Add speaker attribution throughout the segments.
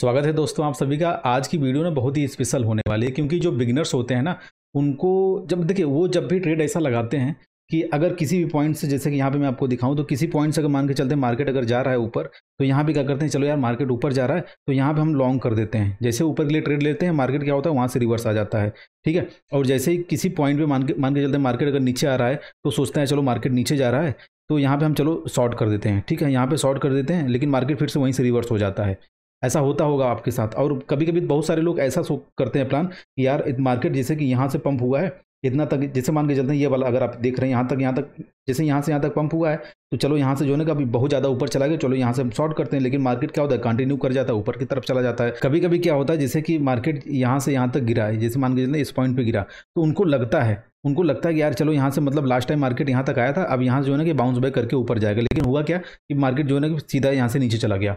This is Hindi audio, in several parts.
Speaker 1: स्वागत है दोस्तों आप सभी का आज की वीडियो ना बहुत ही स्पेशल होने वाली है क्योंकि जो बिगनर्स होते हैं ना उनको जब देखिए वो जब भी ट्रेड ऐसा लगाते हैं कि अगर किसी भी पॉइंट से जैसे कि यहाँ पे मैं आपको दिखाऊं तो किसी पॉइंट से अगर मान के चलते हैं मार्केट अगर जा रहा है ऊपर तो यहाँ भी क्या करते हैं चलो यार मार्केट ऊपर जा रहा है तो यहाँ पे हम लॉन्ग कर देते हैं जैसे ऊपर के लिए ट्रेड लेते हैं मार्केट क्या होता है वहाँ से रिवर्स आ जाता है ठीक है और जैसे ही किसी पॉइंट पर मान के मान के चलते मार्केट अगर नीचे आ रहा है तो सोचते हैं चलो मार्केट नीचे जा रहा है तो यहाँ पे हम चलो शॉर्ट कर देते हैं ठीक है यहाँ पे शॉर्ट कर देते हैं लेकिन मार्केट फिर से वहीं से रिवर्स हो जाता है ऐसा होता होगा आपके साथ और कभी कभी बहुत सारे लोग ऐसा सो करते हैं प्लान कि यार मार्केट जैसे कि यहाँ से पंप हुआ है इतना तक जैसे मान के चलते हैं ये वाला अगर आप देख रहे हैं यहाँ तक यहाँ तक जैसे यहाँ से यहाँ तक पंप हुआ है तो चलो यहाँ से जो है ना अभी बहुत ज़्यादा ऊपर चला गया चलो यहाँ से हम शॉर्ट करते हैं लेकिन मार्केट क्या होता है कंटिन्यू कर जाता है ऊपर की तरफ चला जाता है कभी कभी क्या होता है जैसे कि मार्केट यहाँ से यहाँ तक गिरा है जैसे मान के चलते इस पॉइंट पर गिरा तो उनको लगता है उनको लगता है कि यार चलो यहाँ से मतलब लास्ट टाइम मार्केट यहाँ तक आया था अब यहाँ से जो है ना कि बाउंस बैक करके ऊपर जाएगा लेकिन हुआ क्या कि मार्केट जो है ना कि सीधा यहाँ से नीचे चला गया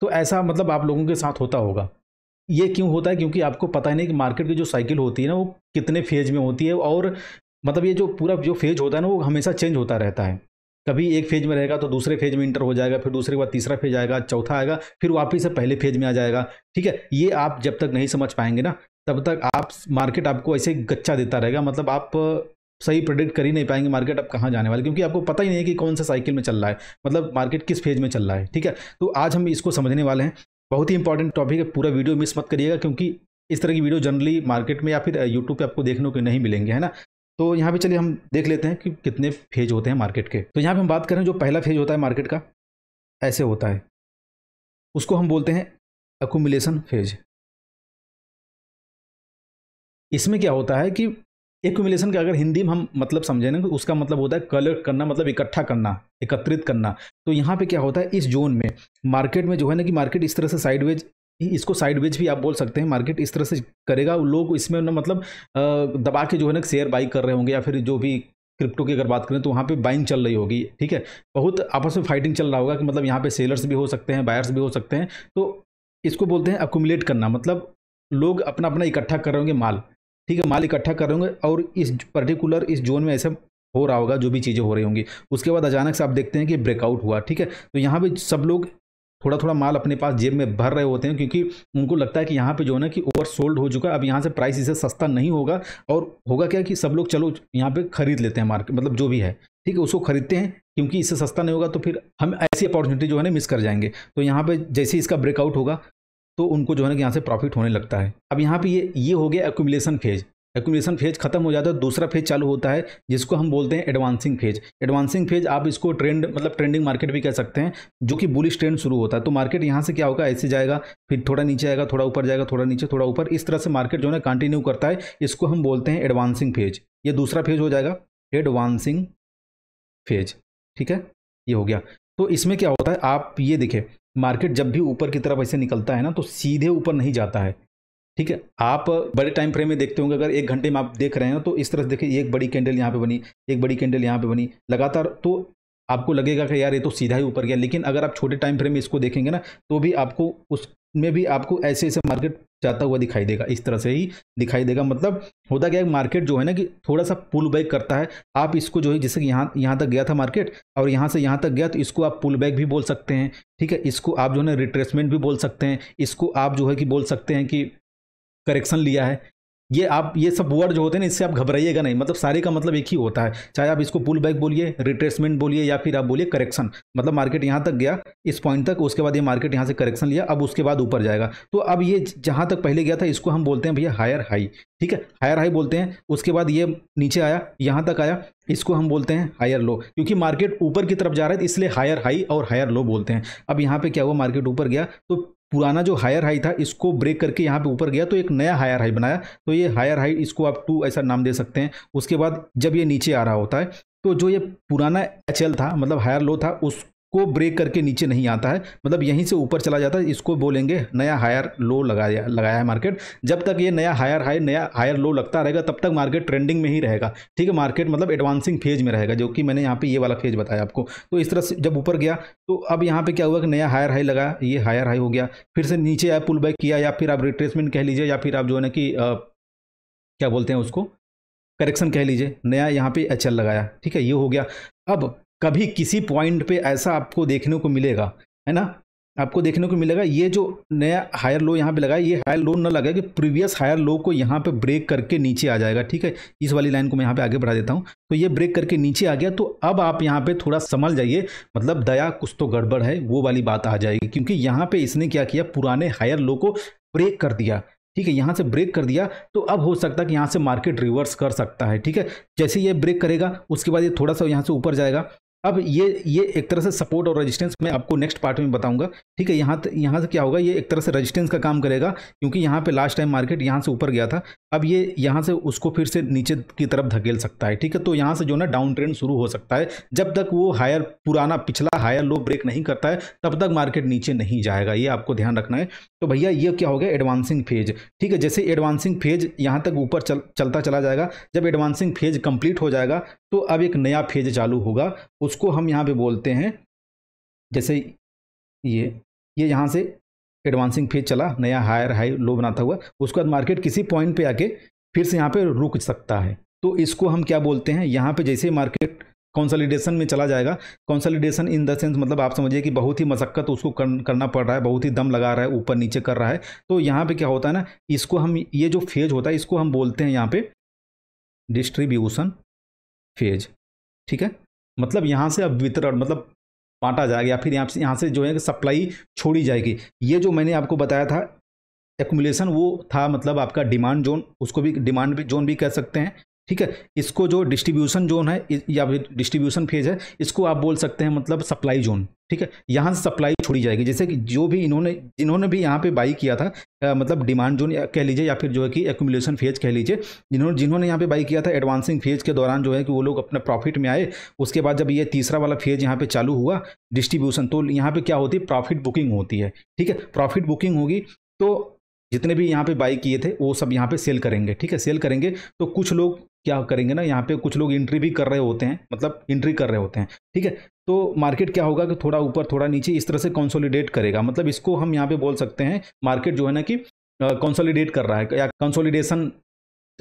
Speaker 1: तो ऐसा मतलब आप लोगों के साथ होता होगा ये क्यों होता है क्योंकि आपको पता ही नहीं कि मार्केट की जो साइकिल होती है ना वो कितने फेज में होती है और मतलब ये जो पूरा जो फेज होता है ना वो हमेशा चेंज होता रहता है कभी एक फेज में रहेगा तो दूसरे फेज में इंटर हो जाएगा फिर दूसरे के बाद तीसरा फेज आएगा चौथा आएगा फिर वापिस से पहले फेज में आ जाएगा ठीक है ये आप जब तक नहीं समझ पाएंगे ना तब तक आप मार्केट आपको ऐसे गच्चा देता रहेगा मतलब आप सही प्रोडिक्ट कर ही नहीं पाएंगे मार्केट अब कहाँ जाने वाले क्योंकि आपको पता ही नहीं है कि कौन सा साइकिल में चल रहा है मतलब मार्केट किस फेज में चल रहा है ठीक है तो आज हम इसको समझने वाले हैं बहुत ही इंपॉर्टेंट टॉपिक है पूरा वीडियो मिस मत करिएगा क्योंकि इस तरह की वीडियो जनरली मार्केट में या फिर यूट्यूब पर आपको देखने को नहीं मिलेंगे है ना तो यहाँ पे चलिए हम देख लेते हैं कि कितने फेज होते हैं मार्केट के तो यहाँ पर हम बात करें जो पहला फेज होता है मार्केट का ऐसे होता है उसको हम बोलते हैं अकोमिलेशन फेज इसमें क्या होता है कि एक्यूमिलेशन का अगर हिंदी में हम मतलब समझे ना उसका मतलब होता है कलेक्ट करना मतलब इकट्ठा करना एकत्रित करना तो यहाँ पे क्या होता है इस जोन में मार्केट में जो है ना कि मार्केट इस तरह से साइडवेज इसको साइडवेज भी आप बोल सकते हैं मार्केट इस तरह से करेगा लोग इसमें ना मतलब दबा के जो है ना शेयर बाई कर रहे होंगे या फिर जो भी क्रिप्टो की अगर बात करें तो वहाँ पे बाइंग चल रही होगी ठीक है बहुत आपस में फाइटिंग चल रहा होगा कि मतलब यहाँ पे सेलर्स भी हो सकते हैं बायर्स भी हो सकते हैं तो इसको बोलते हैं अकुमुलेट करना मतलब लोग अपना अपना इकट्ठा कर रहे होंगे माल ठीक है माल इकट्ठा करेंगे और इस पर्टिकुलर इस जोन में ऐसे हो रहा होगा जो भी चीज़ें हो रही होंगी उसके बाद अचानक से आप देखते हैं कि ब्रेकआउट हुआ ठीक है तो यहाँ पे सब लोग थोड़ा थोड़ा माल अपने पास जेब में भर रहे होते हैं क्योंकि उनको लगता है कि यहाँ पे जो है ना कि ओवर सोल्ड हो चुका है अब यहाँ से प्राइस इसे सस्ता नहीं होगा और होगा क्या कि सब लोग चलो यहाँ पे खरीद लेते हैं मार्केट मतलब जो भी है ठीक है उसको खरीदते हैं क्योंकि इससे सस्ता नहीं होगा तो फिर हम ऐसी अपॉर्चुनिटी जो है ना मिस कर जाएंगे तो यहाँ पर जैसे इसका ब्रेकआउट होगा तो उनको जो है ना यहाँ से प्रॉफिट होने लगता है अब यहाँ पे ये ये हो गया एक्यूमुलेशन फेज एक्यूमुलेशन फेज खत्म हो जाता है दूसरा फेज चालू होता है जिसको हम बोलते हैं एडवांसिंग फेज एडवांसिंग फेज आप इसको ट्रेंड मतलब ट्रेंडिंग मार्केट भी कह सकते हैं जो कि बुलिश ट्रेंड शुरू होता है तो मार्केट यहाँ से क्या होगा ऐसे जाएगा फिर थोड़ा नीचे आएगा थोड़ा ऊपर जाएगा थोड़ा नीचे थोड़ा ऊपर इस तरह से मार्केट जो है कंटिन्यू करता है इसको हम बोलते हैं एडवांसिंग फेज ये दूसरा फेज हो जाएगा एडवांसिंग फेज ठीक है ये हो गया तो इसमें क्या होता है आप ये देखें मार्केट जब भी ऊपर की तरफ ऐसे निकलता है ना तो सीधे ऊपर नहीं जाता है ठीक है आप बड़े टाइम फ्रेम में देखते होंगे अगर एक घंटे में आप देख रहे हैं तो इस तरह से देखिए एक बड़ी कैंडल यहाँ पे बनी एक बड़ी कैंडल यहाँ पे बनी लगातार तो आपको लगेगा कि यार ये तो सीधा ही ऊपर गया लेकिन अगर आप छोटे टाइम फ्रेम में इसको देखेंगे ना तो भी आपको उस में भी आपको ऐसे ऐसे मार्केट जाता हुआ दिखाई देगा इस तरह से ही दिखाई देगा मतलब होता क्या है मार्केट जो है ना कि थोड़ा सा पुल बैक करता है आप इसको जो है जैसे कि यहाँ यहाँ तक गया था मार्केट और यहाँ से यहाँ तक गया तो इसको आप पुल बैक भी बोल सकते हैं ठीक है इसको आप जो है ना रिट्रेसमेंट भी बोल सकते हैं इसको आप जो है कि बोल सकते हैं कि करेक्शन लिया है ये आप ये सब वर्ड जो होते हैं ना इससे आप घबराइएगा नहीं मतलब सारे का मतलब एक ही होता है चाहे आप इसको पुल बैक बोलिए रिट्रेसमेंट बोलिए या फिर आप बोलिए करेक्शन मतलब मार्केट यहाँ तक गया इस पॉइंट तक उसके बाद ये मार्केट यहाँ से करेक्शन लिया अब उसके बाद ऊपर जाएगा तो अब ये जहाँ तक पहले गया था इसको हम बोलते हैं भैया हायर हाई ठीक है हायर हाई बोलते हैं उसके बाद ये नीचे आया यहाँ तक आया इसको हम बोलते हैं हायर लो क्योंकि मार्केट ऊपर की तरफ जा रहा है इसलिए हायर हाई और हायर लो बोलते हैं अब यहाँ पे क्या हुआ मार्केट ऊपर गया तो पुराना जो हायर हाई था इसको ब्रेक करके यहाँ पे ऊपर गया तो एक नया हायर हाई बनाया तो ये हायर हाई इसको आप टू ऐसा नाम दे सकते हैं उसके बाद जब ये नीचे आ रहा होता है तो जो ये पुराना एच था मतलब हायर लो था उस को ब्रेक करके नीचे नहीं आता है मतलब यहीं से ऊपर चला जाता है इसको बोलेंगे नया हायर लो लगाया लगाया है मार्केट जब तक ये नया हायर हाई नया हायर लो लगता रहेगा तब तक मार्केट ट्रेंडिंग में ही रहेगा ठीक है मार्केट मतलब एडवांसिंग फेज में रहेगा जो कि मैंने यहाँ पे ये वाला फेज बताया आपको तो इस तरह से जब ऊपर गया तो अब यहाँ पर क्या हुआ कि नया हायर हाई लगा ये हायर हाई हो गया फिर से नीचे आया पुल बैक किया या फिर आप रिट्रेसमेंट कह लीजिए या फिर आप जो है ना कि क्या बोलते हैं उसको करेक्शन कह लीजिए नया यहाँ पे एच लगाया ठीक है ये हो गया अब कभी किसी पॉइंट पे ऐसा आपको देखने को मिलेगा है ना आपको देखने को मिलेगा ये जो नया हायर लो यहाँ पे लगा है ये हायर लो ना लगा कि प्रीवियस हायर लो को यहाँ पे ब्रेक करके नीचे आ जाएगा ठीक है इस वाली लाइन को मैं यहाँ पे आगे बढ़ा देता हूँ तो ये ब्रेक करके नीचे आ गया तो अब आप यहाँ पे थोड़ा संभल जाइए मतलब दया कुछ तो गड़बड़ है वो वाली बात आ जाएगी क्योंकि यहाँ पर इसने क्या किया पुराने हायर लो को ब्रेक कर दिया ठीक है यहाँ से ब्रेक कर दिया तो अब हो सकता है कि यहाँ से मार्केट रिवर्स कर सकता है ठीक है जैसे ये ब्रेक करेगा उसके बाद ये थोड़ा सा यहाँ से ऊपर जाएगा अब ये ये एक तरह से सपोर्ट और रेजिस्टेंस मैं आपको नेक्स्ट पार्ट में बताऊंगा ठीक है यहाँ यहाँ से क्या होगा ये एक तरह से रेजिस्टेंस का काम करेगा क्योंकि यहाँ पे लास्ट टाइम मार्केट यहाँ से ऊपर गया था अब ये यहाँ से उसको फिर से नीचे की तरफ धकेल सकता है ठीक है तो यहाँ से जो ना डाउन ट्रेंड शुरू हो सकता है जब तक वो हायर पुराना पिछला हायर लो ब्रेक नहीं करता है तब तक मार्केट नीचे नहीं जाएगा ये आपको ध्यान रखना है तो भैया ये क्या हो गया एडवांसिंग फेज ठीक है जैसे एडवांसिंग फेज यहाँ तक ऊपर चल, चलता चला जाएगा जब एडवांसिंग फेज कंप्लीट हो जाएगा तो अब एक नया फेज चालू होगा उसको हम यहाँ पे बोलते हैं जैसे ये ये यहाँ से एडवांसिंग फेज चला नया हायर हाई लो बनाता हुआ उसके बाद मार्केट किसी पॉइंट पे आके फिर से यहाँ पे रुक सकता है तो इसको हम क्या बोलते हैं यहाँ पे जैसे मार्केट कंसोलिडेशन में चला जाएगा कंसोलिडेशन इन द सेंस मतलब आप समझिए कि बहुत ही मशक्क़त उसको कर, करना पड़ रहा है बहुत ही दम लगा रहा है ऊपर नीचे कर रहा है तो यहाँ पर क्या होता है ना इसको हम ये जो फेज होता है इसको हम बोलते हैं यहाँ पर डिस्ट्रीब्यूशन फेज ठीक है मतलब यहाँ से अब वितरण मतलब बांटा जाएगा या फिर यहाँ से यहाँ से जो है सप्लाई छोड़ी जाएगी ये जो मैंने आपको बताया था एकुमुलेशन वो था मतलब आपका डिमांड जोन उसको भी डिमांड भी जोन भी कह सकते हैं ठीक है इसको जो डिस्ट्रीब्यूशन जोन है या फिर डिस्ट्रीब्यूशन फेज है इसको आप बोल सकते हैं मतलब सप्लाई जोन ठीक है यहाँ से सप्लाई छोड़ी जाएगी जैसे कि जो भी इन्होंने जिन्होंने भी यहाँ पे बाई किया था आ, मतलब डिमांड जोन कह लीजिए या फिर जो है कि एकुमुलेशन फेज कह लीजिए जिन्होंने जिन्होंने यहाँ पे बाई किया था एडवांसिंग फेज के दौरान जो है कि वो लोग अपने प्रॉफिट में आए उसके बाद जब ये तीसरा वाला फेज यहाँ पे चालू हुआ डिस्ट्रीब्यूशन तो यहाँ पर क्या होती है प्रॉफिट बुकिंग होती है ठीक है प्रॉफिट बुकिंग होगी तो जितने भी यहाँ पे बाई किए थे वो सब यहाँ पे सेल करेंगे ठीक है सेल करेंगे तो कुछ लोग क्या करेंगे ना यहाँ पे कुछ लोग एंट्री भी कर रहे होते हैं मतलब एंट्री कर रहे होते हैं ठीक है तो मार्केट क्या होगा कि थोड़ा ऊपर थोड़ा नीचे इस तरह से कंसोलिडेट करेगा मतलब इसको हम यहाँ पे बोल सकते हैं मार्केट जो है ना कि कंसोलिडेट कर रहा है या कंसोलिडेशन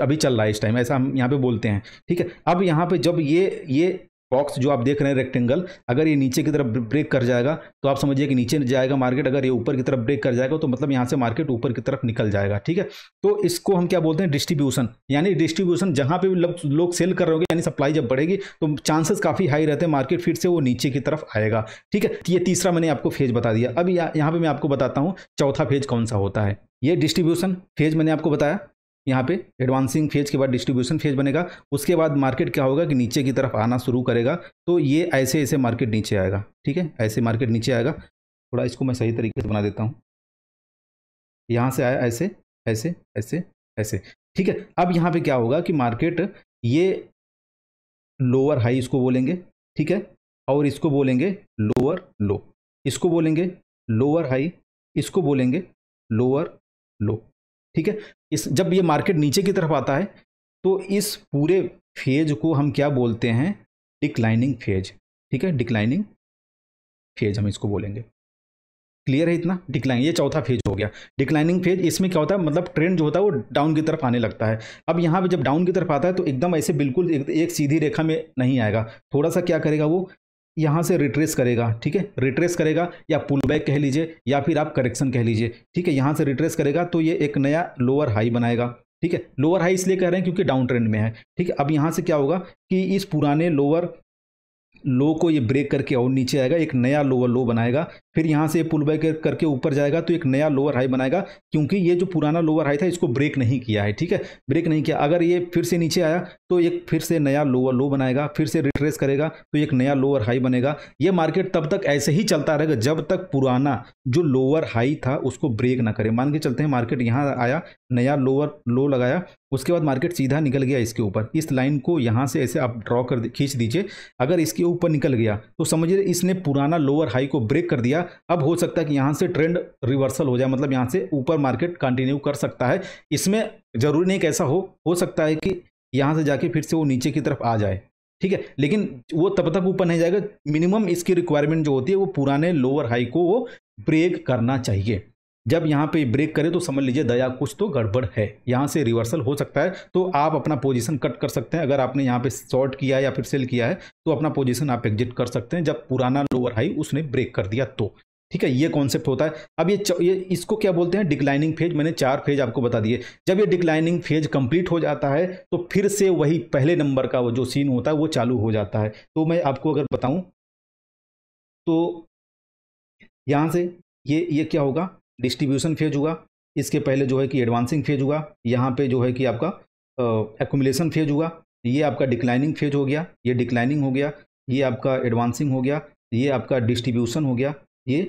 Speaker 1: अभी चल रहा है इस टाइम ऐसा हम यहाँ पे बोलते हैं ठीक है अब यहाँ पे जब ये ये बॉक्स जो आप देख रहे हैं रेक्टेंगल अगर ये नीचे की तरफ ब्रेक कर जाएगा तो आप समझिए कि नीचे जाएगा मार्केट अगर ये ऊपर की तरफ ब्रेक कर जाएगा तो मतलब यहाँ से मार्केट ऊपर की तरफ निकल जाएगा ठीक है तो इसको हम क्या बोलते हैं डिस्ट्रीब्यूशन यानी डिस्ट्रीब्यूशन जहाँ पे भी लोग लो सेल कर रहे हो यानी सप्लाई जब बढ़ेगी तो चांसेस काफ़ी हाई रहते हैं मार्केट फिर से वो नीचे की तरफ आएगा ठीक है ये तीसरा मैंने आपको फेज बता दिया अब यहाँ पर मैं आपको बताता हूँ चौथा फेज कौन सा होता है ये डिस्ट्रीब्यूशन फेज मैंने आपको बताया यहाँ पे एडवांसिंग फेज के बाद डिस्ट्रीब्यूशन फेज बनेगा उसके बाद मार्केट क्या होगा कि नीचे की तरफ आना शुरू करेगा तो ये ऐसे ऐसे मार्केट नीचे आएगा ठीक है ऐसे मार्केट नीचे आएगा थोड़ा इसको मैं सही तरीके से बना देता हूँ यहाँ से आया ऐसे ऐसे ऐसे ऐसे ठीक है अब यहाँ पे क्या होगा कि मार्केट ये लोअर हाई इसको बोलेंगे ठीक है और इसको बोलेंगे लोअर लो इसको बोलेंगे लोअर हाई इसको बोलेंगे लोअर लो ठीक है इस जब ये मार्केट नीचे की तरफ आता है तो इस पूरे फेज को हम क्या बोलते हैं डिक्लाइनिंग फेज ठीक है डिक्लाइनिंग फेज हम इसको बोलेंगे क्लियर है इतना डिक्लाइन ये चौथा फेज हो गया डिक्लाइनिंग फेज इसमें क्या होता है मतलब ट्रेंड जो होता है वो डाउन की तरफ आने लगता है अब यहाँ पे जब डाउन की तरफ आता है तो एकदम ऐसे बिल्कुल एक, एक सीधी रेखा में नहीं आएगा थोड़ा सा क्या करेगा वो यहाँ से रिट्रेस करेगा ठीक है रिट्रेस करेगा या पुल बैक कह लीजिए या फिर आप करेक्शन कह लीजिए ठीक है यहाँ से रिट्रेस करेगा तो ये एक नया लोअर हाई बनाएगा ठीक है लोअर हाई इसलिए कह रहे हैं क्योंकि डाउन ट्रेंड में है ठीक है अब यहाँ से क्या होगा कि इस पुराने लोअर लो को ये ब्रेक करके और नीचे आएगा एक नया लोअर लो बनाएगा फिर यहाँ से पुल बैक करके ऊपर जाएगा तो एक नया लोअर हाई बनाएगा क्योंकि ये जो पुराना लोअर हाई था इसको ब्रेक नहीं किया है ठीक है ब्रेक नहीं किया अगर ये फिर से नीचे आया तो एक फिर से नया लोअर लो बनाएगा फिर से रिट्रेस करेगा तो एक नया लोअर हाई बनेगा ये मार्केट तब तक ऐसे ही चलता रहेगा जब तक पुराना जो लोअर हाई था उसको ब्रेक ना करे मान के चलते हैं मार्केट यहाँ आया नया लोअर लो लगाया उसके बाद मार्केट सीधा निकल गया इसके ऊपर इस लाइन को यहाँ से ऐसे आप ड्रॉ कर खींच दीजिए अगर इसके ऊपर निकल गया तो समझिए इसने पुराना लोअर हाई को ब्रेक कर दिया अब हो सकता है कि यहाँ से ट्रेंड रिवर्सल हो जाए मतलब यहाँ से ऊपर मार्केट कंटिन्यू कर सकता है इसमें ज़रूरी नहीं कैसा हो हो सकता है कि यहाँ से जाके फिर से वो नीचे की तरफ आ जाए ठीक है लेकिन वो तब तक ऊपर नहीं जाएगा मिनिमम इसकी रिक्वायरमेंट जो होती है वो पुराने लोअर हाई को वो ब्रेक करना चाहिए जब यहाँ पे ब्रेक करें तो समझ लीजिए दया कुछ तो गड़बड़ है यहाँ से रिवर्सल हो सकता है तो आप अपना पोजीशन कट कर सकते हैं अगर आपने यहाँ पे शॉर्ट किया है या फिर सेल किया है तो अपना पोजीशन आप एग्जिट कर सकते हैं जब पुराना लोअर हाई उसने ब्रेक कर दिया तो ठीक है ये कॉन्सेप्ट होता है अब ये, ये इसको क्या बोलते हैं डिक्लाइनिंग फेज मैंने चार फेज आपको बता दिए जब ये डिक्लाइनिंग फेज कंप्लीट हो जाता है तो फिर से वही पहले नंबर का वो जो सीन होता है वो चालू हो जाता है तो मैं आपको अगर बताऊँ तो यहाँ से ये ये क्या होगा डिस्ट्रीब्यूशन फेज हुआ इसके पहले जो है कि एडवांसिंग फेज हुआ यहाँ पे जो है कि आपका एकुमलेसन फेज हुआ ये आपका डिक्लाइनिंग फेज हो गया ये डिक्लाइनिंग हो गया ये आपका एडवांसिंग हो गया ये आपका डिस्ट्रीब्यूशन हो गया ये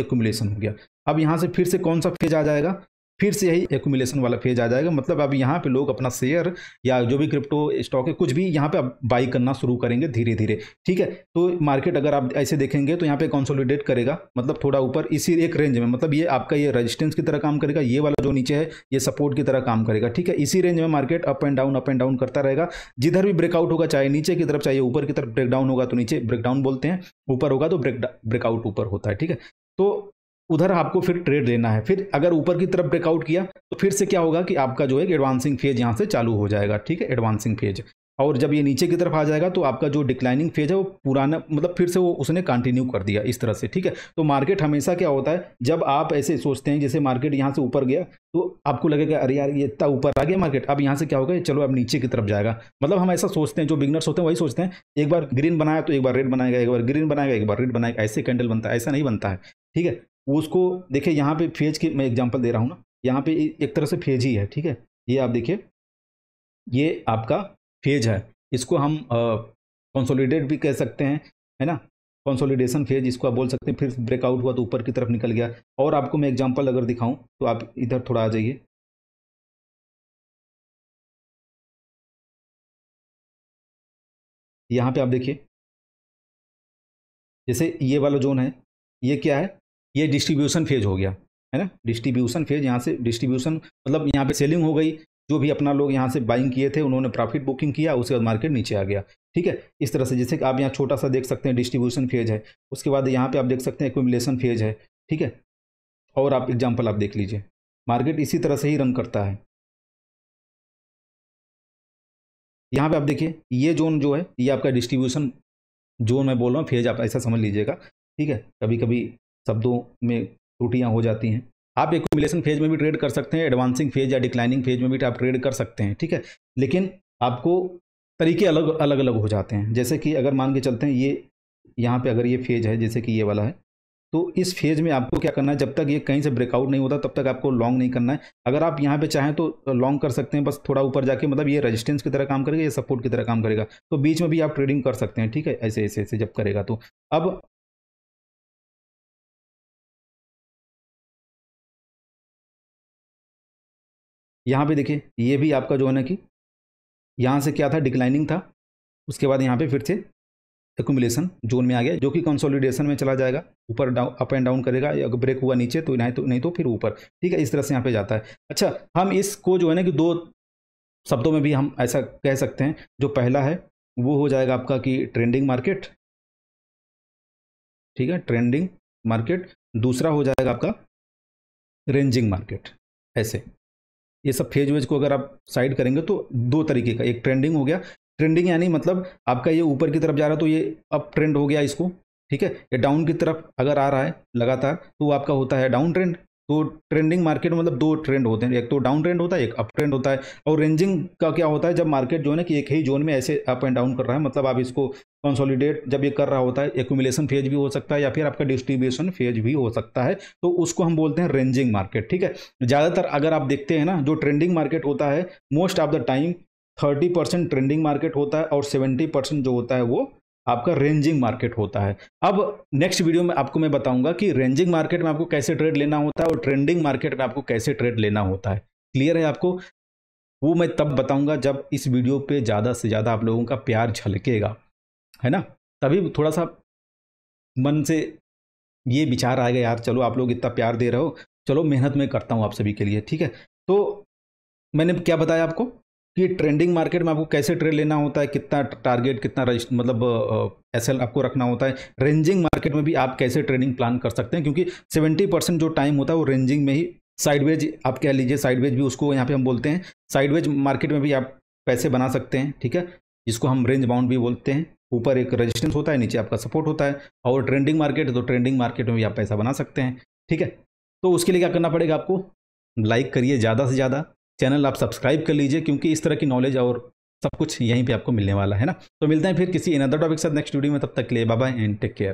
Speaker 1: एकुमलेसन हो गया अब यहाँ से फिर से कौन सा फेज आ जाएगा फिर से यही एकुमुलेशन वाला फेज आ जाएगा मतलब अब यहाँ पे लोग अपना शेयर या जो भी क्रिप्टो स्टॉक है कुछ भी यहाँ पे अब बाई करना शुरू करेंगे धीरे धीरे ठीक है तो मार्केट अगर आप ऐसे देखेंगे तो यहाँ पे कंसोलिडेट करेगा मतलब थोड़ा ऊपर इसी एक रेंज में मतलब ये आपका ये रजिस्टेंस की तरह काम करेगा ये वाला जो नीचे है ये सपोर्ट की तरह काम करेगा ठीक है इसी रेंज में market up and down up and down करता रहेगा जिधर भी ब्रेकआउट होगा चाहे नीचे की तरफ चाहिए ऊपर की तरफ ब्रेकडाउन होगा तो नीचे ब्रेकडाउन बोलते हैं ऊपर होगा तो ब्रेक ब्रेकआउट ऊपर होता है ठीक है तो उधर आपको फिर ट्रेड लेना है फिर अगर ऊपर की तरफ ब्रेकआउट किया तो फिर से क्या होगा कि आपका जो है एडवांसिंग फेज यहाँ से चालू हो जाएगा ठीक है एडवांसिंग फेज और जब ये नीचे की तरफ आ जाएगा तो आपका जो डिक्लाइनिंग फेज है वो पुराना मतलब फिर से वो उसने कंटिन्यू कर दिया इस तरह से ठीक है तो मार्केट हमेशा क्या होता है जब आप ऐसे सोचते हैं जैसे मार्केट यहाँ से ऊपर गया तो आपको लगेगा अरे यार ये इतना ऊपर आ गया मार्केट अब यहाँ से क्या होगा चलो अब नीचे की तरफ जाएगा मतलब हम ऐसा सोचते हैं जो बिगनर्स होते हैं वही सोचते हैं एक बार ग्रीन बनाया तो एक बार रेड बनाएगा एक बार ग्रीन बनाएगा एक बार रेड बनाएगा ऐसे कैंडल बनता है ऐसा नहीं बनता है ठीक है उसको देखिए यहाँ पे फेज की मैं एग्जांपल दे रहा हूँ ना यहाँ पे एक तरह से फेज ही है ठीक है ये आप देखिए ये आपका फेज है इसको हम कंसोलिडेट भी कह सकते हैं है ना कंसोलिडेशन फेज इसको आप बोल सकते हैं फिर ब्रेकआउट हुआ तो ऊपर की तरफ निकल गया और आपको मैं एग्जाम्पल अगर दिखाऊँ तो आप इधर थोड़ा आ जाइए यहाँ पे आप देखिए जैसे ये वाला जोन है ये क्या है ये डिस्ट्रीब्यूशन फेज हो गया है ना डिस्ट्रीब्यूशन फेज यहाँ से डिस्ट्रीब्यूशन मतलब यहाँ पे सेलिंग हो गई जो भी अपना लोग यहाँ से बाइंग किए थे उन्होंने प्रॉफिट बुकिंग किया उसके बाद मार्केट नीचे आ गया ठीक है इस तरह से जैसे कि आप यहाँ छोटा सा देख सकते हैं डिस्ट्रीब्यूशन फेज है उसके बाद यहाँ पे आप देख सकते हैं एक्विमुलेशन फेज है ठीक है और आप एग्जाम्पल आप देख लीजिए मार्केट इसी तरह से ही रन करता है यहाँ पे आप देखिए ये जोन जो है ये आपका डिस्ट्रीब्यूशन जोन मैं बोल रहा हूँ फेज आप ऐसा समझ लीजिएगा ठीक है कभी कभी शब्दों में त्रुटियाँ हो जाती हैं आप एकुमुलेशन फेज में भी ट्रेड कर सकते हैं एडवांसिंग फेज या डिक्लाइनिंग फेज में भी आप ट्रेड कर सकते हैं ठीक है लेकिन आपको तरीके अलग अलग अलग हो जाते हैं जैसे कि अगर मान के चलते हैं ये यहाँ पे अगर ये फेज है जैसे कि ये वाला है तो इस फेज में आपको क्या करना है जब तक ये कहीं से ब्रेकआउट नहीं होता तब तक आपको लॉन्ग नहीं करना है अगर आप यहाँ पे चाहें तो लॉन्ग कर सकते हैं बस थोड़ा ऊपर जाके मतलब ये रेजिस्टेंस की तरह काम करेगा ये सपोर्ट की तरह काम करेगा तो बीच में भी आप ट्रेडिंग कर सकते हैं ठीक है ऐसे ऐसे ऐसे जब करेगा तो अब यहाँ पे देखिए ये भी आपका जो है ना कि यहाँ से क्या था डिक्लाइनिंग था उसके बाद यहाँ पे फिर से एकुमुलेशन जोन में आ गया जो कि कंसोलिडेशन में चला जाएगा ऊपर डाउन अप एंड डाउन करेगा अगर ब्रेक हुआ नीचे तो नहीं तो नहीं तो फिर ऊपर ठीक है इस तरह से यहाँ पे जाता है अच्छा हम इसको जो है ना कि दो शब्दों में भी हम ऐसा कह सकते हैं जो पहला है वो हो जाएगा आपका कि ट्रेंडिंग मार्केट ठीक है ट्रेंडिंग मार्केट दूसरा हो जाएगा आपका रेंजिंग मार्केट ऐसे ये सब फेज वेज को अगर आप साइड करेंगे तो दो तरीके का एक ट्रेंडिंग हो गया ट्रेंडिंग यानी मतलब आपका ये ऊपर की तरफ जा रहा है तो ये अप ट्रेंड हो गया इसको ठीक है ये डाउन की तरफ अगर आ रहा है लगातार तो आपका होता है डाउन ट्रेंड तो ट्रेंडिंग मार्केट में मतलब दो ट्रेंड होते हैं एक तो डाउन ट्रेंड होता है एक अप ट्रेंड होता है और रेंजिंग का क्या होता है जब मार्केट जो है ना कि एक ही जोन में ऐसे अप एंड डाउन कर रहा है मतलब आप इसको कंसोलिडेट जब ये कर रहा होता है एक्यूमिलेशन फेज भी हो सकता है या फिर आपका डिस्ट्रीब्यूशन फेज भी हो सकता है तो उसको हम बोलते हैं रेंजिंग मार्केट ठीक है ज़्यादातर अगर आप देखते हैं ना जो ट्रेंडिंग मार्केट होता है most of the time thirty percent trending market होता है और सेवेंटी परसेंट जो होता है वो आपका रेंजिंग मार्केट होता है अब नेक्स्ट वीडियो में आपको मैं बताऊंगा कि रेंजिंग मार्केट में आपको कैसे ट्रेड लेना होता है और ट्रेंडिंग मार्केट में आपको कैसे ट्रेड लेना होता है क्लियर है आपको वो मैं तब बताऊंगा जब इस वीडियो पे ज़्यादा से ज़्यादा आप लोगों का प्यार झलकेगा है ना तभी थोड़ा सा मन से ये विचार आएगा यार चलो आप लोग इतना प्यार दे रहे हो चलो मेहनत मैं करता हूँ आप सभी के लिए ठीक है तो मैंने क्या बताया आपको कि ट्रेंडिंग मार्केट में आपको कैसे ट्रेड लेना होता है कितना टारगेट कितना मतलब एस आपको रखना होता है रेंजिंग मार्केट में भी आप कैसे ट्रेडिंग प्लान कर सकते हैं क्योंकि सेवेंटी परसेंट जो टाइम होता है वो रेंजिंग में ही साइडवेज आप कह लीजिए साइडवेज भी उसको यहाँ पे हम बोलते हैं साइडवेज मार्केट में भी आप पैसे बना सकते हैं ठीक है जिसको हम रेंज बाउंड भी बोलते हैं ऊपर एक रेजिस्टेंस होता है नीचे आपका सपोर्ट होता है और ट्रेंडिंग मार्केट है तो ट्रेंडिंग मार्केट में भी आप पैसा बना सकते हैं ठीक है तो उसके लिए क्या करना पड़ेगा आपको लाइक करिए ज़्यादा से ज़्यादा चैनल आप सब्सक्राइब कर लीजिए क्योंकि इस तरह की नॉलेज और सब कुछ यहीं पे आपको मिलने वाला है ना तो मिलते हैं फिर किसी इन अदर टॉपिक के साथ नेक्स्ट वीडियो में तब तक ले लिए बाय एंड टेक केयर